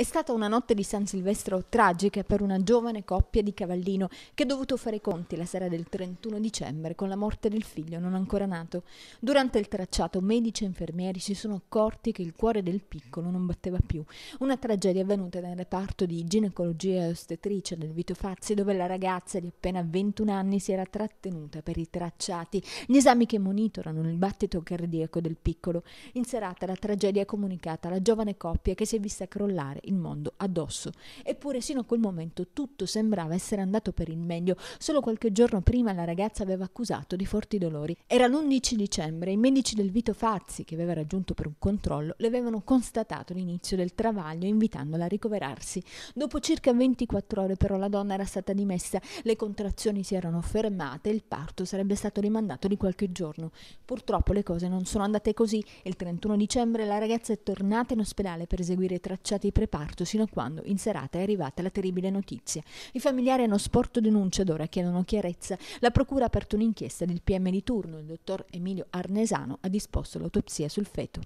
È stata una notte di San Silvestro tragica per una giovane coppia di Cavallino che ha dovuto fare i conti la sera del 31 dicembre con la morte del figlio non ancora nato. Durante il tracciato medici e infermieri si sono accorti che il cuore del piccolo non batteva più. Una tragedia avvenuta nel reparto di ginecologia e ostetricia del Vito Fazzi dove la ragazza di appena 21 anni si era trattenuta per i tracciati, gli esami che monitorano il battito cardiaco del piccolo. In serata la tragedia è comunicata alla giovane coppia che si è vista crollare il mondo addosso. Eppure sino a quel momento tutto sembrava essere andato per il meglio, solo qualche giorno prima la ragazza aveva accusato di forti dolori. Era l'11 dicembre, e i medici del Vito Fazzi, che aveva raggiunto per un controllo, le avevano constatato l'inizio del travaglio invitandola a ricoverarsi. Dopo circa 24 ore però la donna era stata dimessa, le contrazioni si erano fermate e il parto sarebbe stato rimandato di qualche giorno. Purtroppo le cose non sono andate così. Il 31 dicembre la ragazza è tornata in ospedale per eseguire i tracciati preparati reparto sino a quando in serata è arrivata la terribile notizia. I familiari hanno sporto denuncia ed ora chiedono chiarezza. La procura ha aperto un'inchiesta del PM di turno, il dottor Emilio Arnesano ha disposto l'autopsia sul feto.